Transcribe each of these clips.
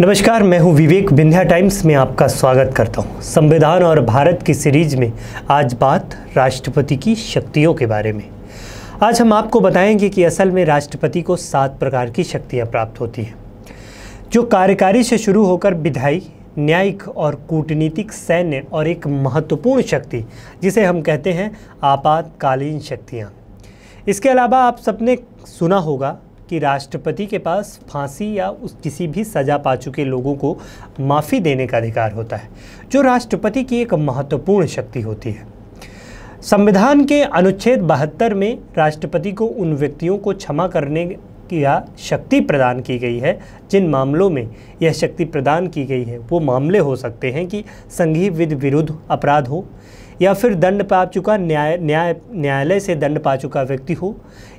नमस्कार मैं हूं विवेक विंध्या टाइम्स में आपका स्वागत करता हूं संविधान और भारत की सीरीज में आज बात राष्ट्रपति की शक्तियों के बारे में आज हम आपको बताएंगे कि असल में राष्ट्रपति को सात प्रकार की शक्तियां प्राप्त होती हैं जो कार्यकारी से शुरू होकर विधायी न्यायिक और कूटनीतिक सैन्य और एक महत्वपूर्ण शक्ति जिसे हम कहते हैं आपातकालीन शक्तियाँ इसके अलावा आप सबने सुना होगा कि राष्ट्रपति के पास फांसी या उस किसी भी सज़ा पा चुके लोगों को माफ़ी देने का अधिकार होता है जो राष्ट्रपति की एक महत्वपूर्ण शक्ति होती है संविधान के अनुच्छेद बहत्तर में राष्ट्रपति को उन व्यक्तियों को क्षमा करने की शक्ति प्रदान की गई है जिन मामलों में यह शक्ति प्रदान की गई है वो मामले हो सकते हैं कि संघीय विध विरुद्ध अपराध हो या फिर दंड पा चुका न्याय न्याय न्यायालय से दंड पा चुका व्यक्ति हो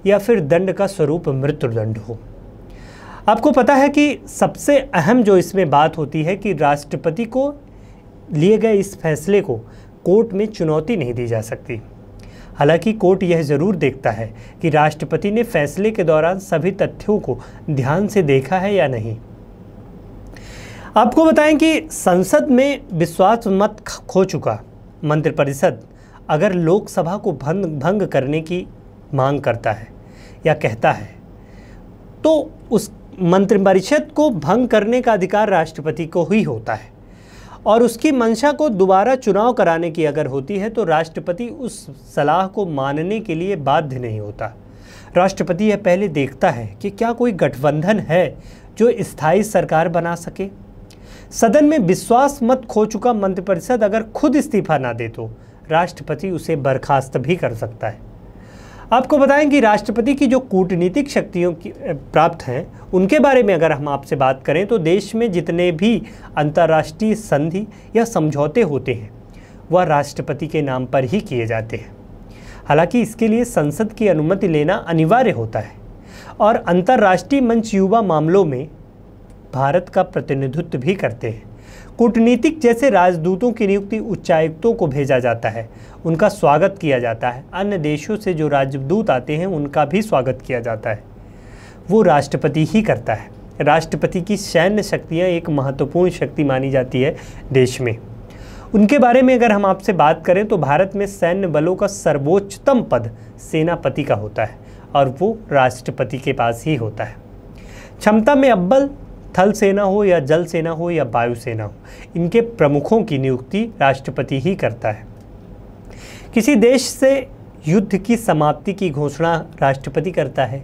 या फिर दंड का स्वरूप मृत्युदंड हो आपको पता है कि सबसे अहम जो इसमें बात होती है कि राष्ट्रपति को लिए गए इस फैसले को कोर्ट में चुनौती नहीं दी जा सकती हालांकि कोर्ट यह ज़रूर देखता है कि राष्ट्रपति ने फैसले के दौरान सभी तथ्यों को ध्यान से देखा है या नहीं आपको बताएं कि संसद में विश्वास मत खो चुका मंत्रिपरिषद अगर लोकसभा को भंग भंग करने की मांग करता है या कहता है तो उस मंत्रिपरिषद को भंग करने का अधिकार राष्ट्रपति को ही होता है और उसकी मंशा को दोबारा चुनाव कराने की अगर होती है तो राष्ट्रपति उस सलाह को मानने के लिए बाध्य नहीं होता राष्ट्रपति यह पहले देखता है कि क्या कोई गठबंधन है जो स्थायी सरकार बना सके सदन में विश्वास मत खो चुका मंत्रिपरिषद अगर खुद इस्तीफा ना दे तो राष्ट्रपति उसे बर्खास्त भी कर सकता है आपको बताएं कि राष्ट्रपति की जो कूटनीतिक शक्तियों की प्राप्त हैं उनके बारे में अगर हम आपसे बात करें तो देश में जितने भी अंतर्राष्ट्रीय संधि या समझौते होते हैं वह राष्ट्रपति के नाम पर ही किए जाते हैं हालांकि इसके लिए संसद की अनुमति लेना अनिवार्य होता है और अंतर्राष्ट्रीय मंच युवा मामलों में भारत का प्रतिनिधित्व भी करते हैं कूटनीतिक जैसे राजदूतों की नियुक्ति उच्चायुक्तों को भेजा जाता है उनका स्वागत किया जाता है अन्य देशों से जो राजदूत आते हैं उनका भी स्वागत किया जाता है वो राष्ट्रपति ही करता है राष्ट्रपति की सैन्य शक्तियाँ एक महत्वपूर्ण शक्ति मानी जाती है देश में उनके बारे में अगर हम आपसे बात करें तो भारत में सैन्य बलों का सर्वोच्चतम पद सेनापति का होता है और वो राष्ट्रपति के पास ही होता है क्षमता में अब्बल थल सेना हो या जल सेना हो या वायु सेना हो इनके प्रमुखों की नियुक्ति राष्ट्रपति ही करता है किसी देश से युद्ध की समाप्ति की घोषणा राष्ट्रपति करता है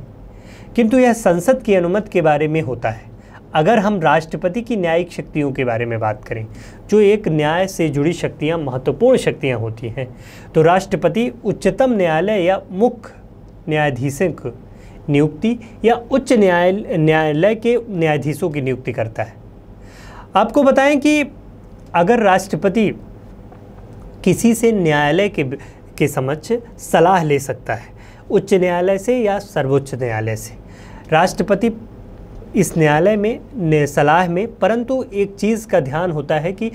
किंतु यह संसद की अनुमति के बारे में होता है अगर हम राष्ट्रपति की न्यायिक शक्तियों के बारे में बात करें जो एक न्याय से जुड़ी शक्तियां महत्वपूर्ण शक्तियां होती हैं तो राष्ट्रपति उच्चतम न्यायालय या मुख्य न्यायाधीशों नियुक्ति या उच्च न्यायालय न्यायालय के न्यायाधीशों की नियुक्ति करता है आपको बताएं कि अगर राष्ट्रपति किसी से न्यायालय के के समक्ष सलाह ले सकता है उच्च न्यायालय से या सर्वोच्च न्यायालय से राष्ट्रपति इस न्यायालय में सलाह में परंतु एक चीज़ का ध्यान होता है कि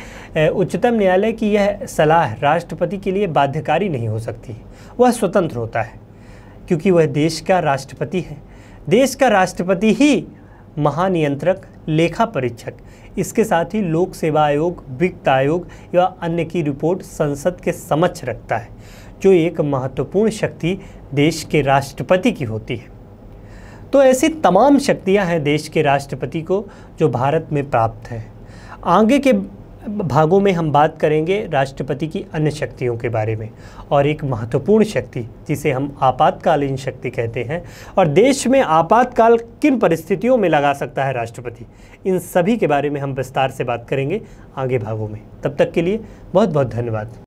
उच्चतम न्यायालय की यह सलाह राष्ट्रपति के लिए बाध्यकारी नहीं हो सकती वह स्वतंत्र होता है क्योंकि वह देश का राष्ट्रपति है देश का राष्ट्रपति ही महानियंत्रक लेखा परीक्षक इसके साथ ही लोक सेवा आयोग वित्त आयोग या अन्य की रिपोर्ट संसद के समक्ष रखता है जो एक महत्वपूर्ण शक्ति देश के राष्ट्रपति की होती है तो ऐसी तमाम शक्तियां हैं देश के राष्ट्रपति को जो भारत में प्राप्त हैं आगे के भागों में हम बात करेंगे राष्ट्रपति की अन्य शक्तियों के बारे में और एक महत्वपूर्ण शक्ति जिसे हम आपातकालीन शक्ति कहते हैं और देश में आपातकाल किन परिस्थितियों में लगा सकता है राष्ट्रपति इन सभी के बारे में हम विस्तार से बात करेंगे आगे भागों में तब तक के लिए बहुत बहुत धन्यवाद